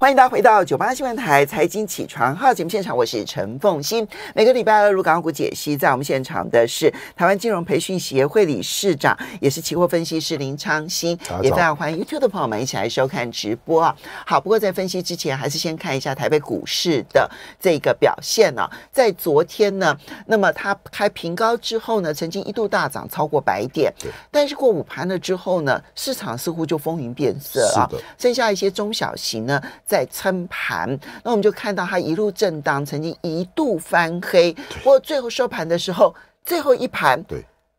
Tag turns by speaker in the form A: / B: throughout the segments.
A: 欢迎大家回到九八新闻台财经起床号节目现场，我是陈凤欣。每个礼拜二入港股解析，在我们现场的是台湾金融培训协会理事长，也是期货分析师林昌新，也非常欢迎 YouTube 的朋友们一起来收看直播啊。好，不过在分析之前，还是先看一下台北股市的这个表现呢。在昨天呢，那么它开平高之后呢，曾经一度大涨超过百点，但是过午盘了之后呢，市场似乎就风云变色啊，剩下一些中小型呢。在撑盘，那我们就看到它一路震荡，曾经一度翻黑，不过最后收盘的时候，最后一盘。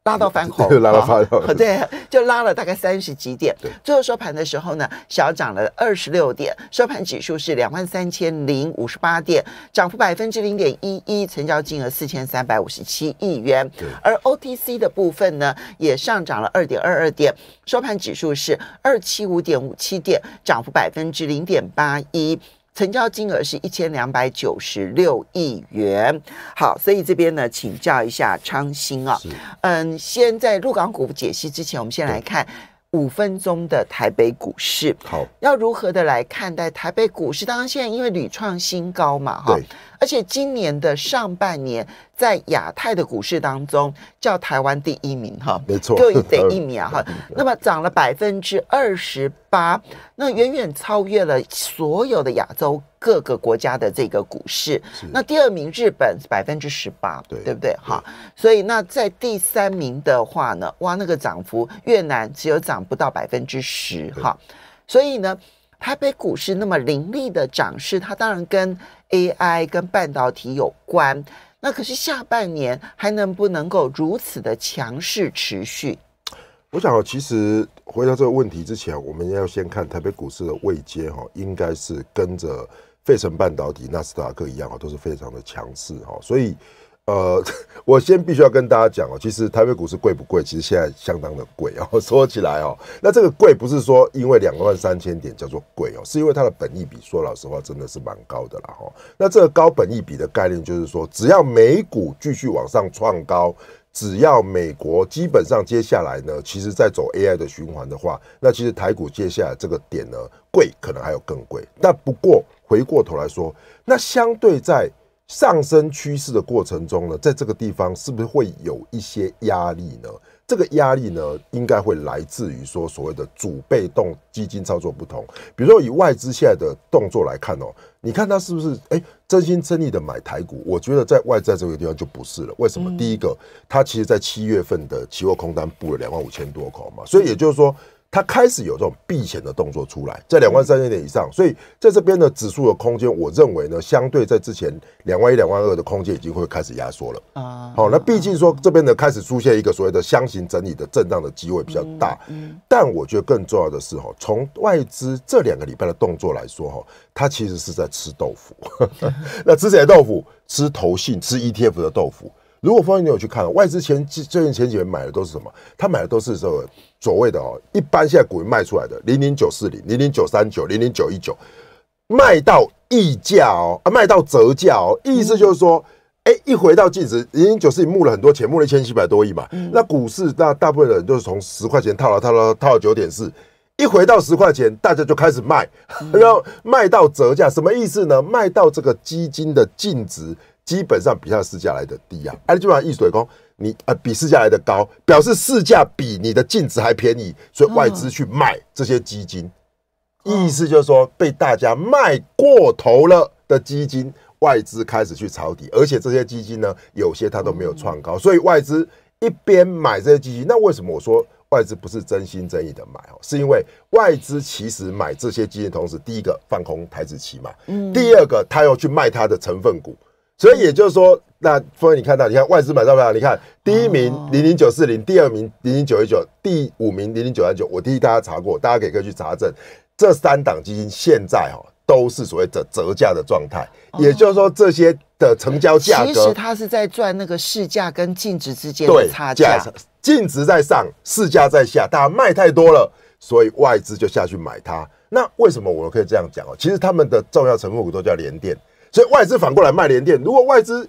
A: 拉到翻红，拉到翻红，对，就拉了大概三十几点。最后收盘的时候呢，小涨了二十六点，收盘指数是两万三千零五十八点，涨幅百分之零点一一，成交金额四千三百五十七亿元。而 OTC 的部分呢，也上涨了二点二二点，收盘指数是二七五点五七点，涨幅百分之零点八一。成交金额是一千两百九十六亿元，好，所以这边呢，请教一下昌兴啊，嗯，先在陆港股解析之前，我们先来看五分钟的台北股市，好，要如何的来看待台北股市？当然现在因为屡创新高嘛，哈，而且今年的上半年。在亚太的股市当中，叫台湾第一名哈，没错，第 一名哈，那么涨了百分之二十八，那远远超越了所有的亚洲各个国家的这个股市。那第二名日本百分之十八，对不对？哈，所以那在第三名的话呢，哇，那个涨幅越南只有涨不到百分之十哈，所以呢，台北股市那么凌厉的涨势，它当然跟 AI 跟半导体有关。那可是下半年还能不能够如此的强势持续？我想其实回答这个问题
B: 之前，我们要先看台北股市的位阶哈，应该是跟着费城半导体、纳斯达克一样啊，都是非常的强势哈，所以。呃，我先必须要跟大家讲哦，其实台北股市贵不贵？其实现在相当的贵哦。说起来哦，那这个贵不是说因为两万三千点叫做贵哦，是因为它的本益比说老实话真的是蛮高的了哈。那这个高本益比的概念就是说，只要美股继续往上创高，只要美国基本上接下来呢，其实在走 AI 的循环的话，那其实台股接下来这个点呢，贵可能还有更贵。那不过回过头来说，那相对在。上升趋势的过程中呢，在这个地方是不是会有一些压力呢？这个压力呢，应该会来自于说所谓的主被动基金操作不同。比如说，以外资现在的动作来看哦，你看他是不是哎真心真意的买台股？我觉得在外在这个地方就不是了。为什么？第一个，他其实在七月份的期货空单布了两万五千多口嘛，所以也就是说。它开始有这种避险的动作出来，在两万三千点以上，所以在这边的指数的空间，我认为呢，相对在之前两万一、两万二的空间已经会开始压缩了啊。好，那毕竟说这边的开始出现一个所谓的箱型整理的震荡的机会比较大，但我觉得更重要的是哈，从外资这两个礼拜的动作来说哈，它其实是在吃豆腐，那吃谁豆腐？吃投信、吃 ETF 的豆腐。如果方便你有去看，外资前最近前几年买的都是什么？他买的都是这个所谓的哦，一般现在股民卖出来的零零九四零、零零九三九、零零九一九，卖到溢价哦，啊，卖到折价哦，意思就是说，哎，一回到净值零零九四零募了很多钱，募了一千七百多亿嘛，那股市那大部分人就是从十块钱套牢，套牢套九点四，一回到十块钱，大家就开始卖，然后卖到折价，什么意思呢？卖到这个基金的净值。基本上比它的市价来的低啊，而基本上易水工，你呃比市价来的高，表示市价比你的净值还便宜，所以外资去买这些基金，意思就是说被大家卖过头了的基金，外资开始去抄底，而且这些基金呢，有些它都没有创高，所以外资一边买这些基金，那为什么我说外资不是真心真意的买哦？是因为外资其实买这些基金同时，第一个放空台积期嘛，第二个他要去卖他的成分股。所以也就是说，那峰你看到，你看外资买多有？你看第一名零零九四零，第二名零零九一九，第五名零零九三九。我替大家查过，大家可以去查证。这三档基金现在哦，都是所谓的折价的状态。也就是说，这些的成交价格，其实它
A: 是在赚那个市价跟净值之间的差价。
B: 净值在上，市价在下，大家卖太多了，所以外资就下去买它。那为什么我可以这样讲哦？其实他们的重要成分股都叫联电。所以外资反过来卖联电，如果外资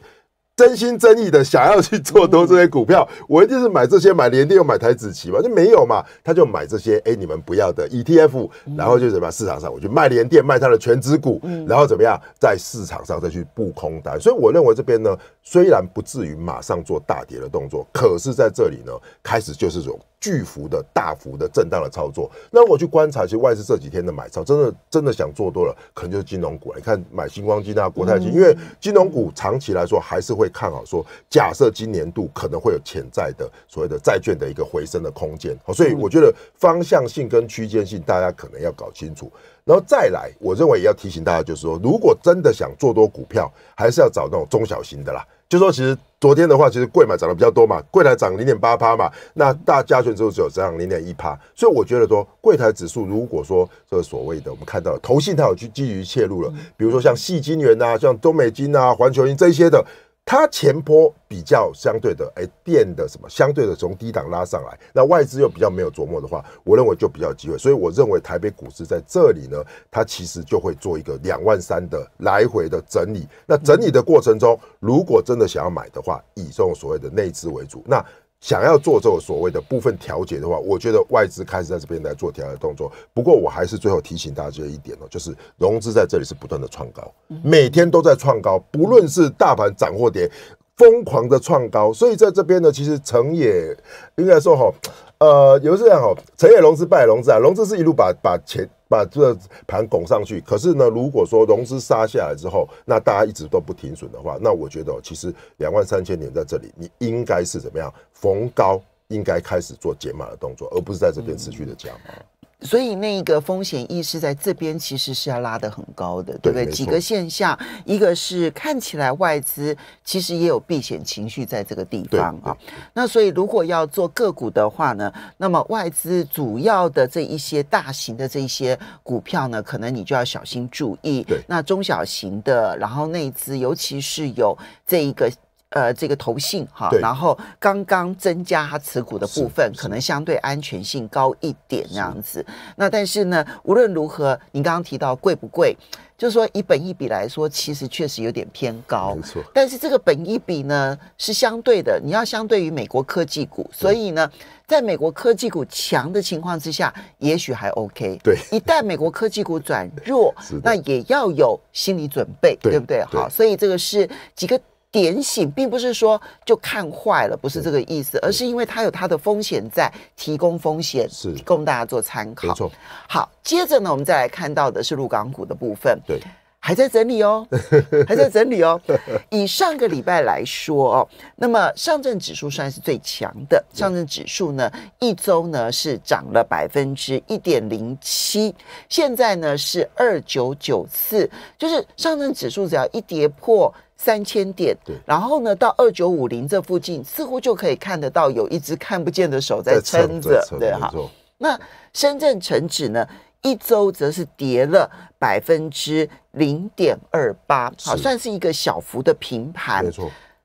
B: 真心真意的想要去做多这些股票，我一定是买这些买联电又买台子期嘛，就没有嘛，他就买这些哎你们不要的 ETF，然后就怎么样市场上我去卖联电卖它的全资股，然后怎么样在市场上再去布空单。所以我认为这边呢，虽然不至于马上做大跌的动作，可是在这里呢开始就是种巨幅的、大幅的、震荡的操作，那我去观察，其实外资这几天的买超，真的、真的想做多了，可能就是金融股了。你看，买星光金啊、国泰金，因为金融股长期来说还是会看好，说假设今年度可能会有潜在的所谓的债券的一个回升的空间，所以我觉得方向性跟区间性，大家可能要搞清楚。然后再来，我认为也要提醒大家，就是说，如果真的想做多股票，还是要找那种中小型的啦。就说，其实昨天的话，其实贵嘛涨得比较多嘛，柜台涨零点八趴嘛，那大家权之后只有涨零点一趴。所以我觉得说，柜台指数如果说这所谓的，我们看到了，信它有去基于切入了，比如说像细金元啊，像中美金啊，环球银这些的。它前坡比较相对的，哎，变的什么？相对的从低档拉上来，那外资又比较没有琢磨的话，我认为就比较机会。所以我认为台北股市在这里呢，它其实就会做一个两万三的来回的整理。那整理的过程中，如果真的想要买的话，以这种所谓的内资为主。那想要做这个所谓的部分调节的话，我觉得外资开始在这边来做调节动作。不过，我还是最后提醒大家一点哦，就是融资在这里是不断的创高，每天都在创高，不论是大盘涨或跌，疯狂的创高。所以在这边呢，其实成也应该说哈，呃，有这样哈，成也融资，败也融资啊，融资是一路把把钱。把这盘拱上去，可是呢，如果说融资杀下来之后，那大家一直都不停损的话，那我觉得其实两万三千点在这里，你应该是怎么样？逢高应该开始做减码的动作，而不是在这边持续的加码。
A: 所以那个风险意识在这边其实是要拉得很高的，对不对？几个现象，一个是看起来外资其实也有避险情绪在这个地方啊。那所以如果要做个股的话呢，那么外资主要的这一些大型的这一些股票呢，可能你就要小心注意。那中小型的，然后内资尤其是有这一个。呃，这个投信哈，然后刚刚增加他持股的部分，可能相对安全性高一点这样子。那但是呢，无论如何，你刚刚提到贵不贵，就是说一本一比来说，其实确实有点偏高。没错，但是这个本一比呢是相对的，你要相对于美国科技股，所以呢，在美国科技股强的情况之下，也许还 OK。对，一旦美国科技股转弱，那也要有心理准备，对不对？好，所以这个是几个。点醒，并不是说就看坏了，不是这个意思，而是因为它有它的风险在提供风险，是供大家做参考。没错。好，接着呢，我们再来看到的是入港股的部分。对，还在整理哦，还在整理哦。以上个礼拜来说哦，那么上证指数算是最强的，上证指数呢一周呢是涨了百分之一点零七，现在呢是二九九四，就是上证指数只要一跌破。三千点，对，然后呢，到二九五零这附近，似乎就可以看得到有一只看不见的手在撑着，对哈。那深圳成指呢，一周则是跌了百分之零点二八，好，算是一个小幅的平盘。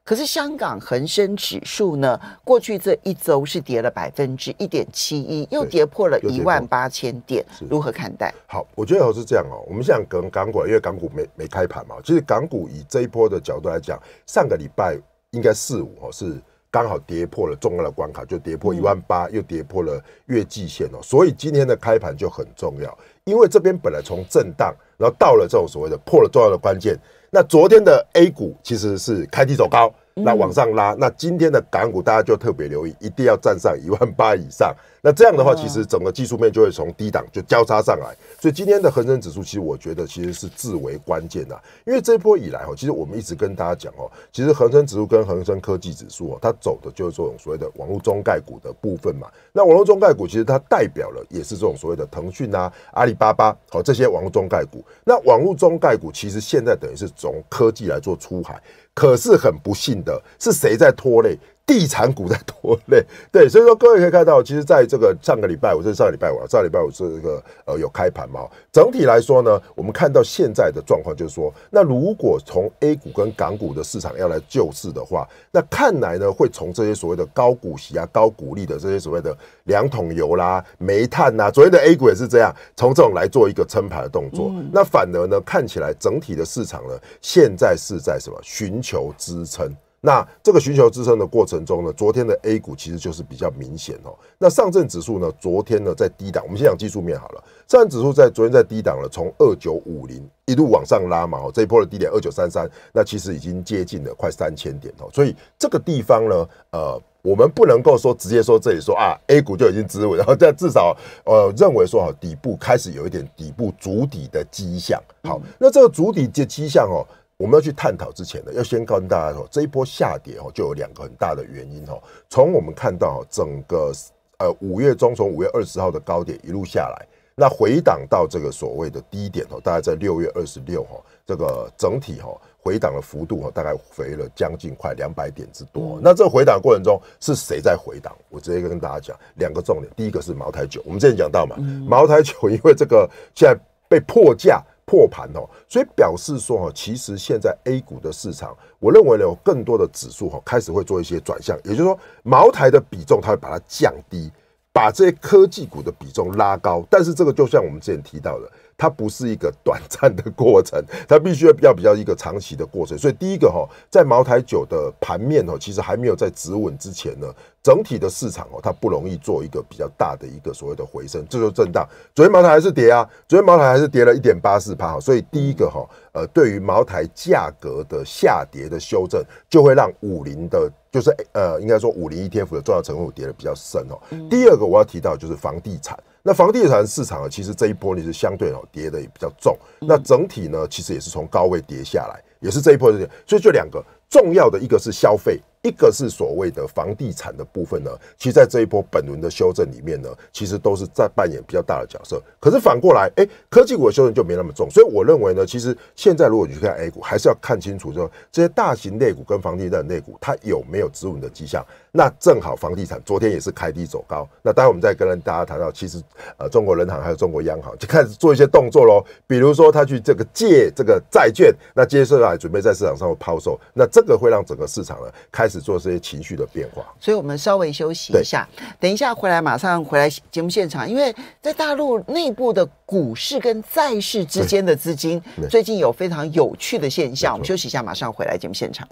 A: 可是香港恒生指数呢，过去这一周是跌了百分之一点七一，又跌破了一万八千点，如何看待？好，我觉得是这样哦。我们现在跟港股，因为港股没没开盘嘛。其实
B: 港股以这一波的角度来讲，上个礼拜应该四五哦，是刚好跌破了重要的关卡，就跌破一万八，又跌破了月季线哦。所以今天的开盘就很重要，因为这边本来从震荡，然后到了这种所谓的破了重要的关键。那昨天的 A 股其实是开低走高，那往上拉。那今天的港股，大家就特别留意，一定要站上一万八以上。那这样的话，其实整个技术面就会从低档就交叉上来，所以今天的恒生指数，其实我觉得其实是至为关键的，因为这一波以来哈，其实我们一直跟大家讲哦，其实恒生指数跟恒生科技指数哦，它走的就是这种所谓的网络中概股的部分嘛。那网络中概股其实它代表了也是这种所谓的腾讯啊、阿里巴巴好这些网络中概股。那网络中概股其实现在等于是从科技来做出海，可是很不幸的是谁在拖累？地产股在拖累，对，所以说各位可以看到，其实，在这个上个礼拜，我是上个礼拜五，上个礼拜五是一个呃有开盘嘛。整体来说呢，我们看到现在的状况就是说，那如果从 A 股跟港股的市场要来救市的话，那看来呢，会从这些所谓的高股息啊、高股利的这些所谓的两桶油啦、煤炭呐，昨天的 A 股也是这样，从这种来做一个撑盘的动作。那反而呢，看起来整体的市场呢，现在是在什么寻求支撑。那这个寻求支撑的过程中呢，昨天的 A 股其实就是比较明显哦。那上证指数呢，昨天呢在低档，我们先讲技术面好了。上证指数在昨天在低档了，从二九五零一路往上拉嘛，哦，这一波的低点二九三三，那其实已经接近了快三千点哦。所以这个地方呢，呃，我们不能够说直接说这里说啊，A 股就已经止稳，然后在至少呃认为说，底部开始有一点底部主底的迹象。好，那这个主底这迹象哦。我们要去探讨之前的，要先告诉大家哦，这一波下跌哦，就有两个很大的原因哦。从我们看到，整个呃五月中，从五月二十号的高点一路下来，那回档到这个所谓的低点哦，大概在六月二十六号，这个整体哈回档的幅度哦，大概回了将近快两百点之多。那这个回档过程中是谁在回档？我直接跟大家讲两个重点，第一个是茅台酒，我们之前讲到嘛，茅台酒因为这个现在被破价。破盘哦，所以表示说哈，其实现在 A 股的市场，我认为呢有更多的指数哈，开始会做一些转向，也就是说，茅台的比重它会把它降低，把这些科技股的比重拉高，但是这个就像我们之前提到的。它不是一个 短暂的过程，它必须要比较一个长期的过程。所以第一个哈，在茅台酒的盘面哦，其实还没有在止稳之前呢，整体的市场哦，它不容易做一个比较大的一个所谓的回升，这就震荡。昨天茅台还是跌啊，昨天茅台还是跌了一点八四八哈。所以第一个哈，呃，对于茅台价格的下跌的修正，就会让五零的，就是呃，应该说五零 ETF 的重要成分股跌的比较深哦。第二个我要提到就是房地产。那房地产市场啊，其实这一波呢是相对哦跌的也比较重。那整体呢，其实也是从高位跌下来，也是这一波跌。所以就两个重要的，一个是消费。一个是所谓的房地产的部分呢，其实，在这一波本轮的修正里面呢，其实都是在扮演比较大的角色。可是反过来，哎，科技股的修正就没那么重。所以我认为呢，其实现在如果你去看 A 股，还是要看清楚，说这些大型类股跟房地产类股它有没有止稳的迹象。那正好房地产昨天也是开低走高。那待会我们再跟大家谈到，其实呃，中国人行还有中国央行就开始做一些动作喽，比如说他去这个借这个债券，那接下来准备在市场上抛售，那这个会让整个市场呢开始。做这些情绪的变化，
A: 所以我们稍微休息一下。等一下回来，马上回来节目现场。因为在大陆内部的股市跟债市之间的资金，最近有非常有趣的现象。我们休息一下，马上回来节目现场。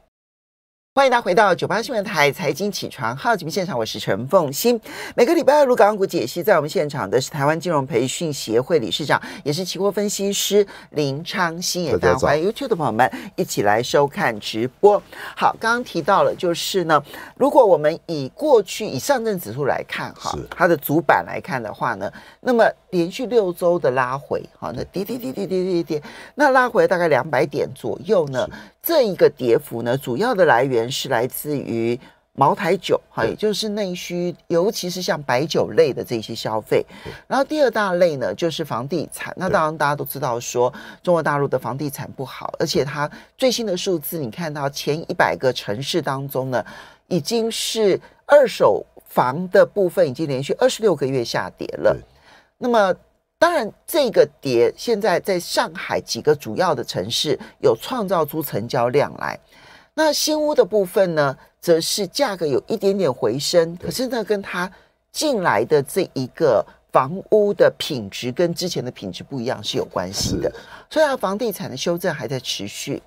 A: 欢迎大家回到九八新闻台财经起床号节目现场，我是陈凤欣。每个礼拜二录港股解析，在我们现场的是台湾金融培训协会理事长，也是期货分析师林昌新，也大家欢迎 YouTube 的朋友们一起来收看直播。好，刚刚提到了，就是呢，如果我们以过去以上证指数来看，哈，它的主板来看的话呢，那么连续六周的拉回，哈，那跌跌跌跌跌跌跌，那拉回大概两百点左右呢。这一个跌幅呢，主要的来源是来自于茅台酒，哈，也就是内需，尤其是像白酒类的这些消费。然后第二大类呢，就是房地产。那当然大家都知道，说中国大陆的房地产不好，而且它最新的数字，你看到前一百个城市当中呢，已经是二手房的部分已经连续二十六个月下跌了。那么。当然，这个跌现在在上海几个主要的城市有创造出成交量来。那新屋的部分呢，则是价格有一点点回升，可是呢，跟它进来的这一个房屋的品质跟之前的品质不一样是有关系的。所以，房地产的修正还在持续。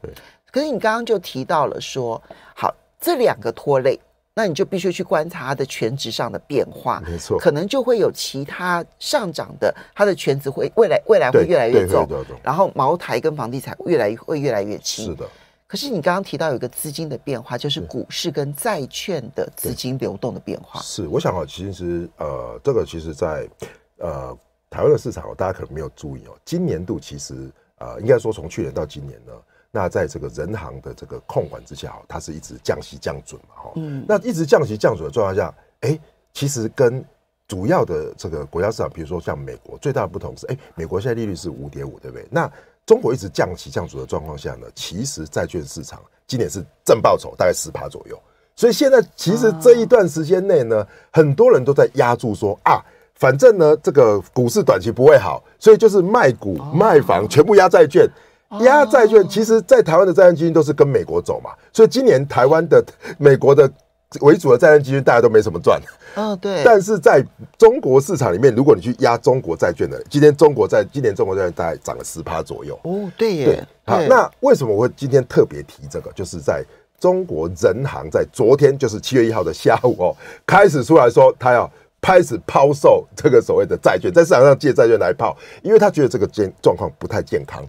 A: 可是你刚刚就提到了说，好，这两个拖累。那你就必须去观察它的全值上的变化，没错，可能就会有其他上涨的，它的全值会未来未来会越来越重，然后茅台跟房地产越来越会越来越轻，是的。可是你刚刚提到有一个资金的变化，就是股市跟债券的资金流动的变化。
B: 是，我想啊，其实呃，这个其实在呃台湾的市场，大家可能没有注意哦。今年度其实呃，应该说从去年到今年呢。那在这个人行的这个控管之下，哈，它是一直降息降准嘛，哈，嗯，那一直降息降准的状况下，哎，其实跟主要的这个国家市场，比如说像美国，最大的不同是，哎，美国现在利率是五点五，对不对？那中国一直降息降准的状况下呢，其实债券市场今年是正报酬，大概十趴左右。所以现在其实这一段时间内呢，很多人都在压住说啊，反正呢这个股市短期不会好，所以就是卖股卖房全部压债券。压债券，其实，在台湾的债券基金都是跟美国走嘛，所以今年台湾的美国的为主的债券基金，大家都没什么赚。
A: 嗯，对。但
B: 是在中国市场里面，如果你去压中国债券的，今天中国在今年中国债券大概涨了十趴左右。哦，对耶。好，那为什么会今天特别提这个？就是在中国人行在昨天，就是七月一号的下午哦，开始出来说他要开始抛售这个所谓的债券，在市场上借债券来抛，因为他觉得这个健状况不太健康。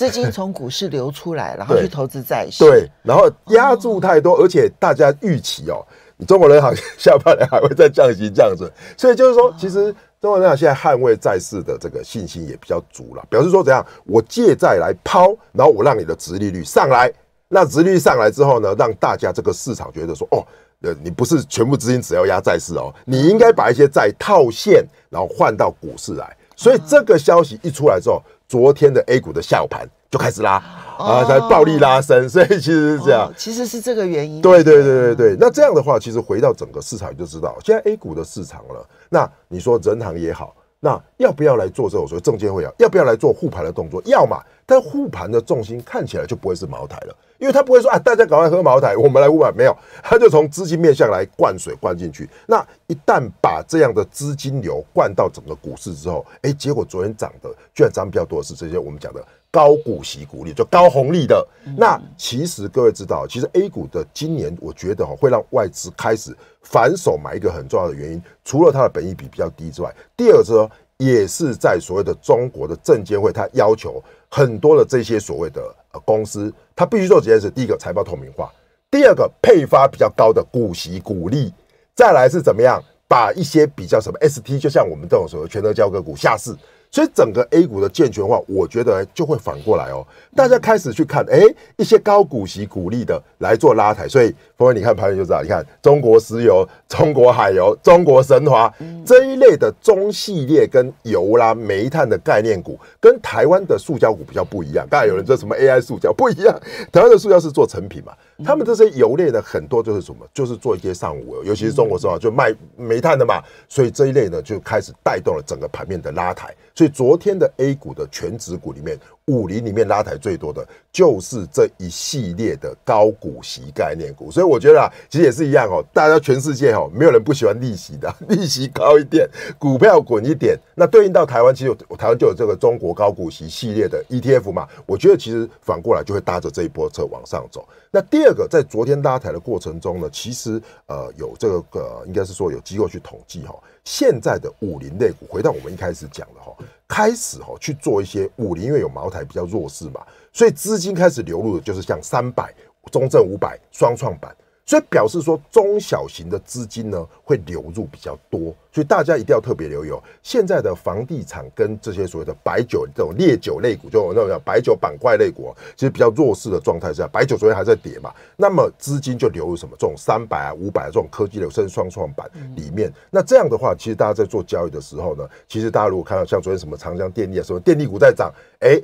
A: 资金从股市流出来，然后去投资债市。对，
B: 然后压住太多，而且大家预期哦，你中国人好像下半年还会再降息这样子。所以就是说，其实中国人现在捍卫债市的这个信心也比较足了。表示说怎样，我借债来抛，然后我让你的殖利率上来。那殖利率上来之后呢，让大家这个市场觉得说，哦，呃，你不是全部资金只要压债市哦，你应该把一些债套现，然后换到股市来。所以这个消息一出来之后，昨天的 A 股的下午盘就开始拉，啊，才暴力拉升。所以其实是这样，其
A: 实是这个原因。对
B: 对对对对。那这样的话，其实回到整个市场就知道，现在 A 股的市场了。那你说人行也好。那要不要来做这种？所以证监会啊？要不要来做护盘的动作？要么，但护盘的重心看起来就不会是茅台了，因为他不会说啊，大家赶快喝茅台，我们来护盘。没有，他就从资金面向来灌水灌进去。那一旦把这样的资金流灌到整个股市之后，哎，结果昨天涨的居然涨比较多的是这些我们讲的。高股息股利就高红利的，那其实各位知道，其实 A 股的今年我觉得哈会让外资开始反手买一个很重要的原因，除了它的本益比比较低之外，第二是也是在所谓的中国的证监会，它要求很多的这些所谓的公司，它必须做几件事：第一个财报透明化，第二个配发比较高的股息股利，再来是怎么样把一些比较什么 ST，就像我们这种所谓全德交割股下市。所以整个 A 股的健全化，我觉得就会反过来哦。大家开始去看，哎，一些高股息股利的来做拉抬。所以，峰哥，你看盘面就知道，你看中国石油、中国海油、中国神华这一类的中系列跟油啦、煤炭的概念股，跟台湾的塑胶股比较不一样。大家有人说什么 AI 塑胶不一样，台湾的塑胶是做成品嘛？他们这些游类的很多就是什么，就是做一些上午，尤其是中国是吧，就卖煤炭的嘛，所以这一类呢就开始带动了整个盘面的拉抬，所以昨天的 A 股的全指股里面。五林里面拉抬最多的就是这一系列的高股息概念股，所以我觉得啊，其实也是一样哦。大家全世界哦，没有人不喜欢利息的，利息高一点，股票滚一点。那对应到台湾，其实有台湾就有这个中国高股息系列的 ETF 嘛。我觉得其实反过来就会搭着这一波车往上走。那第二个，在昨天拉抬的过程中呢，其实呃有这个应该是说有机构去统计哦。现在的武林类股，回到我们一开始讲的哈，开始哈去做一些武林，因为有茅台比较弱势嘛，所以资金开始流入的就是像三百、中证五百、双创板。所以表示说，中小型的资金呢会流入比较多，所以大家一定要特别留意。哦、现在的房地产跟这些所谓的白酒这种烈酒类股，就我那叫白酒板块类股，其实比较弱势的状态下，白酒昨天还在跌嘛，那么资金就流入什么这种三百啊、五百这种科技流甚至双创板里面。那这样的话，其实大家在做交易的时候呢，其实大家如果看到像昨天什么长江电力啊，什么电力股在涨，哎。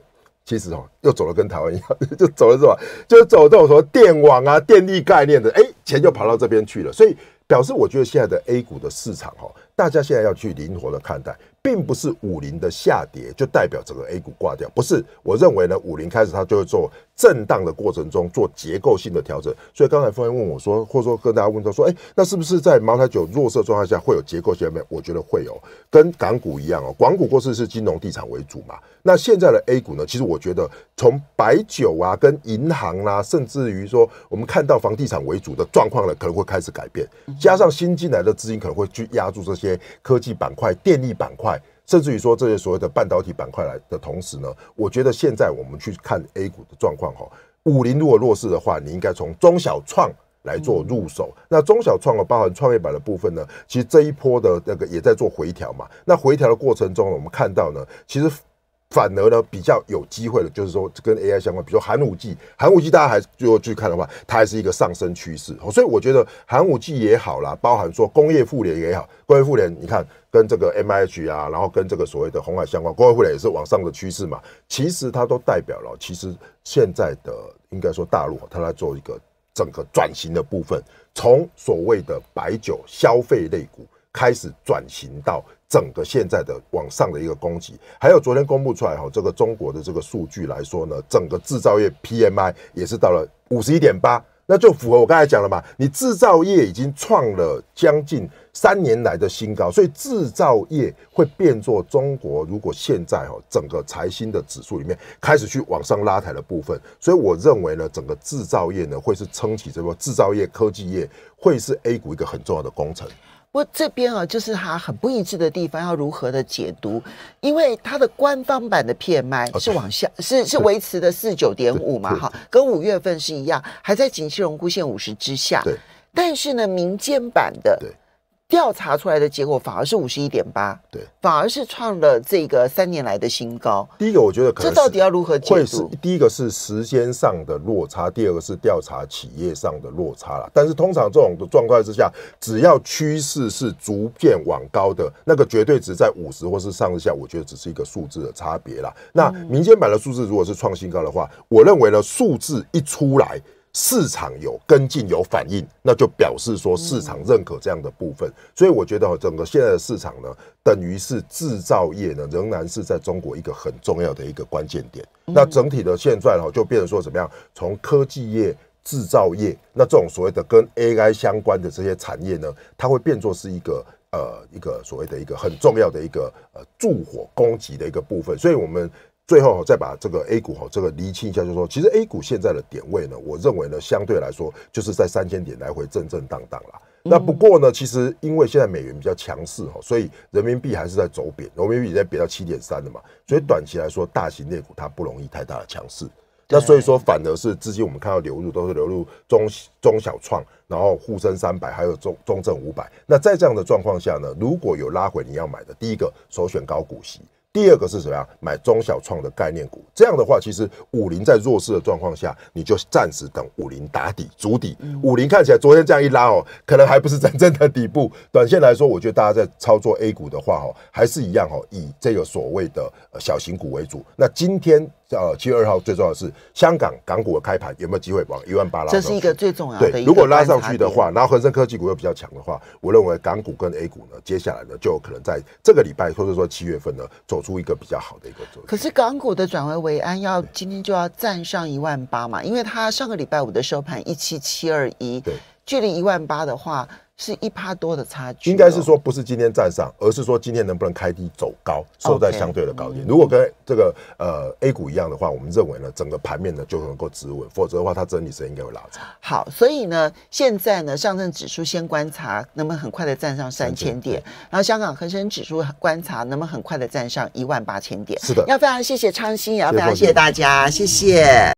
B: 其实哦，又走了跟台湾一样，就走了是吧？就走这种什么电网啊、电力概念的，哎，钱就跑到这边去了。所以表示，我觉得现在的 A 股的市场哈，大家现在要去灵活的看待。并不是五零的下跌就代表整个 A 股挂掉，不是。我认为呢，五零开始它就会做震荡的过程中做结构性的调整。所以刚才方爷问我说，或者说跟大家问到说，哎，那是不是在茅台酒弱势状态下会有结构性的？我觉得会有，跟港股一样哦。港股过去是金融地产为主嘛，那现在的 A 股呢，其实我觉得从白酒啊、跟银行啦，甚至于说我们看到房地产为主的状况呢，可能会开始改变。加上新进来的资金可能会去压住这些科技板块、电力板块。甚至于说这些所谓的半导体板块来的同时呢，我觉得现在我们去看 A 股的状况哈，五零如果弱势的话，你应该从中小创来做入手。那中小创呢，包含创业板的部分呢，其实这一波的那个也在做回调嘛。那回调的过程中，我们看到呢，其实。反而呢，比较有机会的，就是说跟 AI 相关，比如说寒武纪，寒武纪大家还就去看的话，它还是一个上升趋势。所以我觉得寒武纪也好啦，包含说工业互联也好，工业互联你看跟这个 MIH 啊，然后跟这个所谓的红海相关，工业互联也是往上的趋势嘛。其实它都代表了，其实现在的应该说大陆它在做一个整个转型的部分，从所谓的白酒消费类股开始转型到。整个现在的往上的一个攻击，还有昨天公布出来哈，这个中国的这个数据来说呢，整个制造业 PMI 也是到了五十一点八，那就符合我刚才讲了嘛，你制造业已经创了将近三年来的新高，所以制造业会变作中国如果现在哈整个财新的指数里面开始去往上拉抬的部分，所以我认为呢，整个制造业呢会是撑起这个制造业科技业会是 A 股一个很重要的工程。
A: 不过这边啊，就是它很不一致的地方，要如何的解读？因为它的官方版的 PMI 是往下，是是维持的四九点五嘛，哈，跟五月份是一样，还在景气荣枯线五十之下。对，但是呢，民间版的对。调查出来的结果反而是五十一点八，对，反而是创了这个三年来的新高。
B: 第一个我觉得可能这到底要如何解释？第一个是时间上的落差，第二个是调查企业上的落差了。但是通常这种的状况之下，只要趋势是逐渐往高的，那个绝对值在五十或是上下，我觉得只是一个数字的差别了。那民间版的数字如果是创新高的话，我认为呢，数字一出来。市场有跟进有反应，那就表示说市场认可这样的部分。所以我觉得整个现在的市场呢，等于是制造业呢，仍然是在中国一个很重要的一个关键点。那整体的现状哈，就变成说怎么样？从科技业、制造业，那这种所谓的跟 AI 相关的这些产业呢，它会变作是一个呃一个所谓的一个很重要的一个呃助火攻击的一个部分。所以，我们。最后再把这个 A 股哈，这个厘清一下，就是说，其实 A 股现在的点位呢，我认为呢，相对来说就是在三千点来回震震荡荡了。那不过呢，其实因为现在美元比较强势哈，所以人民币还是在走贬，人民币在贬到七点三了嘛。所以短期来说，大型类股它不容易太大的强势。那所以说，反而是资金我们看到流入都是流入中中小创，然后沪深三百，还有中中证五百。那在这样的状况下呢，如果有拉回你要买的，第一个首选高股息。第二个是什么呀？买中小创的概念股。这样的话，其实五零在弱势的状况下，你就暂时等五零打底、筑底。五零看起来昨天这样一拉哦，可能还不是真正的底部。短线来说，我觉得大家在操作 A 股的话哦，还是一样哦，以这个所谓的小型股为主。那今天。呃，七月二号最重要的是香港港股的开盘有没有机会往一万八拉？这是一个最
A: 重要的。对，如果拉上去的话，
B: 然后恒生科技股又比较强的话，我认为港股跟 A 股呢，接下来呢就可能在这个礼拜或者说七月份呢，走出一个比较好
A: 的一个走可是港股的转危为安，要今天就要站上一万八嘛？因为它上个礼拜五的收盘一七七二一，距离一万八的话。是一趴多的差距，应该是
B: 说不是今天站上，而是说今天能不能开低走高，收在相对的高点。如果跟这个呃 A 股一样的话，我们认为呢整个盘面呢就能够止稳，否则的话它整
A: 体间应该会拉长。好，所以呢现在呢上证指数先观察能不能很快的站上三千点，然后香港恒生指数观察能不能很快的站上一万八千点。是的，要非常谢谢昌鑫，也要非常谢谢大家，谢谢。